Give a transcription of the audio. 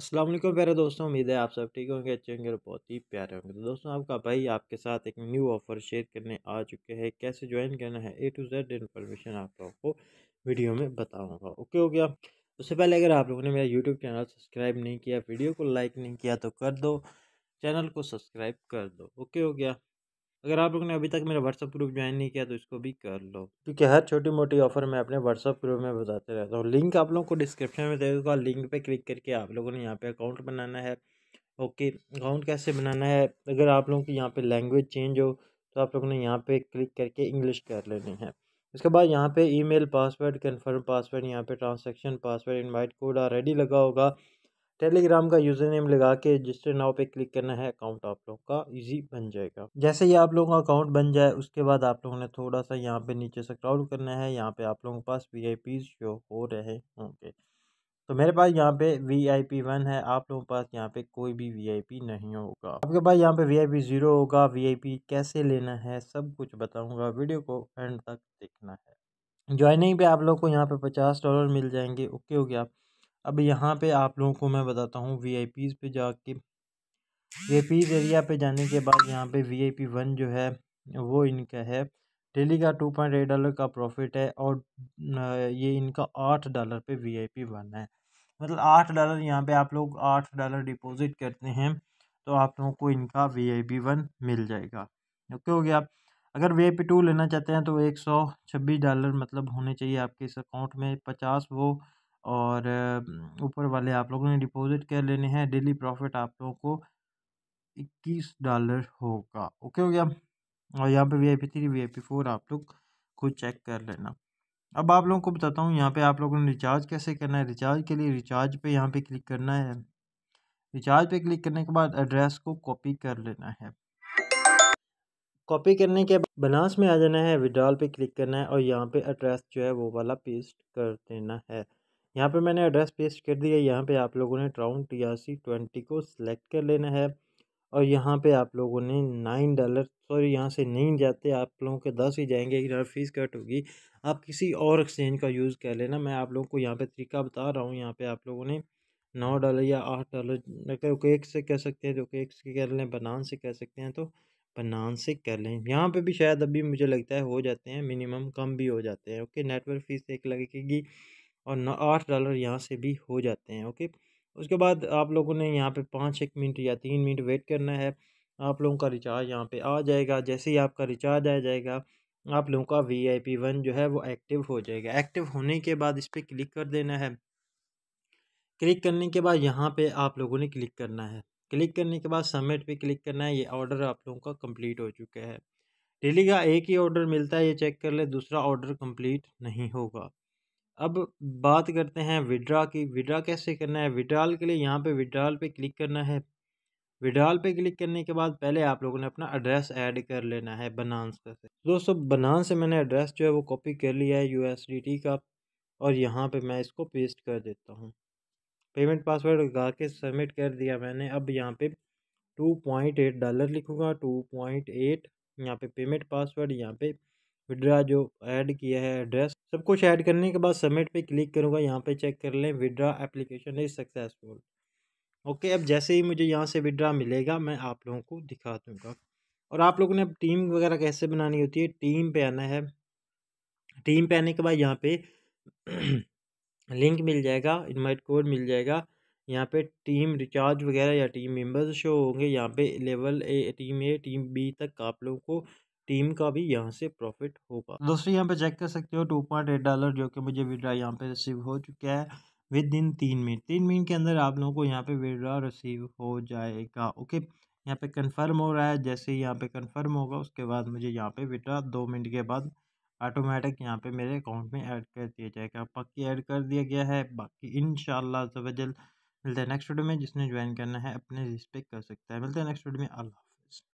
अस्सलाम वालेकुम प्यारे दोस्तों उम्मीद है आप सब ठीक होंगे अच्छे होंगे और बहुत ही प्यारे होंगे तो दोस्तों आपका भाई आपके साथ एक न्यू ऑफ़र शेयर करने आ चुके हैं कैसे ज्वाइन करना है ए टू जेड इन्फॉर्मेशन आप लोगों को वीडियो में बताऊंगा ओके हो गया उससे पहले अगर आप लोगों ने मेरा यूट्यूब चैनल सब्सक्राइब नहीं किया वीडियो को लाइक नहीं किया तो कर दो चैनल को सब्सक्राइब कर दो ओके हो गया अगर आप लोगों ने अभी तक मेरा व्हाट्सअप ग्रुप ज्वाइन नहीं किया तो इसको भी कर लो क्योंकि हर छोटी मोटी ऑफर मैं अपने व्हाट्सअप ग्रुप में बताते रहता हूँ लिंक आप लोगों को डिस्क्रिप्शन में देगा लिंक पे क्लिक करके आप लोगों ने यहाँ पे अकाउंट बनाना है ओके अकाउंट कैसे बनाना है अगर आप लोगों की यहाँ पर लैंग्वेज चेंज हो तो आप लोगों ने यहाँ पर क्लिक करके इंग्लिश कर लेनी है उसके बाद यहाँ पे ईमेल पासवर्ड कंफर्म पासवर्ड यहाँ पे transaction password invite code already लगा होगा टेलीग्राम का यूज़र नेम लगा के रजिस्टर नाव पे क्लिक करना है अकाउंट आप लोग का इजी बन जाएगा जैसे ही आप लोगों का अकाउंट बन जाए उसके बाद आप लोगों ने थोड़ा सा यहाँ पे नीचे स्क्रॉल करना है यहाँ पे आप लोगों के पास वी शो हो रहे होंगे तो मेरे पास यहाँ पे वी आई पी वन है आप लोगों के पास यहाँ पे कोई भी वी आई पी नहीं होगा आपके पास यहाँ पे वी आई पी ज़ीरो होगा वी आई पी कैसे लेना है सब कुछ बताऊँगा वीडियो को एंड तक देखना है ज्वाइनिंग पे आप लोग को यहाँ पे पचास डॉलर मिल जाएंगे ओके हो गया अब यहाँ पे आप लोगों को मैं बताता हूँ वी आई पीज़ पे जाके वी आई पीज़ एरिया पे जाने के बाद यहाँ पे वी आई पी वन जो है वो इनका है डेली का टू पॉइंट एट डॉलर का प्रॉफिट है और ये इनका आठ डॉलर पे वी आई पी वन है मतलब आठ डॉलर यहाँ पे आप लोग आठ डॉलर डिपॉजिट करते हैं तो आप लोगों को इनका वी आई पी वन मिल जाएगा ओके हो गया अगर वी आई पी टू लेना चाहते हैं तो एक सौ छब्बीस डॉलर मतलब होने चाहिए आपके इस अकाउंट में पचास वो और ऊपर वाले आप लोगों ने डिपॉजिट कर लेने हैं डेली प्रॉफिट आप लोगों को इक्कीस डॉलर होगा ओके हो गया और यहाँ पे V I P three V I P four आप लोग खुद चेक कर लेना अब आप लोगों को बताता हूँ यहाँ पे आप लोगों ने रिचार्ज कैसे करना है रिचार्ज के लिए रिचार्ज पे यहाँ पे क्लिक करना है रिचार्ज पे क्लिक करने के बाद एड्रेस को कॉपी कर लेना है कॉपी करने के बाद बनास में आ जाना है विड्रॉल पे क्लिक करना है और यहाँ पे एड्रेस जो है वो वाला पेस्ट कर देना है यहाँ पे मैंने एड्रेस पेस्ट कर दिया यहाँ पे आप लोगों ने ट्राउन सी ट्वेंटी को सिलेक्ट कर लेना है और यहाँ पे आप लोगों ने नाइन डॉलर सॉरी यहाँ से नहीं जाते आप लोगों के दस ही जाएंगे एक डॉलर फीस कट होगी आप किसी और एक्सचेंज का यूज़ कर लेना मैं आप लोगों को यहाँ पे तरीका बता रहा हूँ यहाँ पे आप लोगों ने नौ डॉलर या आठ डॉलर केक से कह सकते हैं तो केक से कह लें बनान से कह सकते हैं तो बनान से कह लें यहाँ पर भी शायद अभी मुझे लगता है हो जाते हैं मिनिमम कम भी हो जाते हैं ओके नेटवर्क फ़ीस एक लगेगी और आठ डॉलर यहाँ से भी हो जाते हैं ओके उसके बाद आप लोगों ने यहाँ पे पाँच एक मिनट या तीन मिनट वेट करना है आप लोगों का रिचार्ज यहाँ पे आ जाएगा जैसे ही आपका रिचार्ज आ जाएगा आप लोगों का वी आई पी वन जो है वो एक्टिव हो जाएगा एक्टिव होने के बाद इस पर क्लिक कर देना है क्लिक करने के बाद यहाँ पर आप लोगों ने क्लिक करना है क्लिक करने के बाद सबमिट पे क्लिक करना है ये ऑर्डर आप लोगों का कंप्लीट हो चुका है डेली का एक ही ऑर्डर मिलता है ये चेक कर ले दूसरा ऑर्डर कंप्लीट नहीं होगा अब बात करते हैं विड्रा की विड्रा कैसे करना है विड्राल के लिए यहाँ पे विड्राल पे क्लिक करना है विड्राल पे क्लिक करने के बाद पहले आप लोगों ने अपना एड्रेस ऐड कर लेना है बनानस का से दोस्तों बनानस से मैंने एड्रेस जो है वो कॉपी कर लिया है यू का और यहाँ पर मैं इसको पेस्ट कर देता हूँ पेमेंट पासवर्ड लगा के सबमिट कर दिया मैंने अब यहाँ पर टू पॉइंट एट डॉलर लिखूँगा टू पॉइंट एट यहाँ पे पेमेंट पासवर्ड यहाँ पे विड्रा जो ऐड किया है एड्रेस सब कुछ ऐड करने के बाद सबमिट पे क्लिक करूँगा यहाँ पे चेक कर लें withdraw application is successful okay अब जैसे ही मुझे यहाँ से विड्रा मिलेगा मैं आप लोगों को दिखा दूँगा और आप लोगों ने अब टीम वगैरह कैसे बनानी होती है टीम पे आना है टीम पे आने के बाद यहाँ पे लिंक मिल जाएगा इन्वाइट कोड मिल जाएगा यहाँ पे टीम रिचार्ज वगैरह या टीम मेंबर्स शो होंगे यहाँ पे level A team A team B तक आप लोगों को टीम का भी यहाँ से प्रॉफिट होगा दोस्तों यहाँ पे चेक कर सकते हो टू पॉइंट एट डॉलर जो कि मुझे विड्रा यहाँ पे रिसीव हो चुका है विद इन तीन मिनट तीन मिनट के अंदर आप लोगों को यहाँ पे विड्रा रिसीव हो जाएगा ओके यहाँ पे कंफर्म हो रहा है जैसे ही यहाँ पे कंफर्म होगा उसके बाद मुझे यहाँ पे विड्रा दो मिनट के बाद ऑटोमेटिक यहाँ पे मेरे अकाउंट में ऐड कर दिया जाएगा पक्की ऐड कर दिया गया है बाकी इन जल्द मिलते हैं नेक्स्ट वीडियो में जिसने ज्वाइन करना है अपने रिस्पेक्ट कर सकता है मिलते हैं नेक्स्ट वीडियो में अल्लाह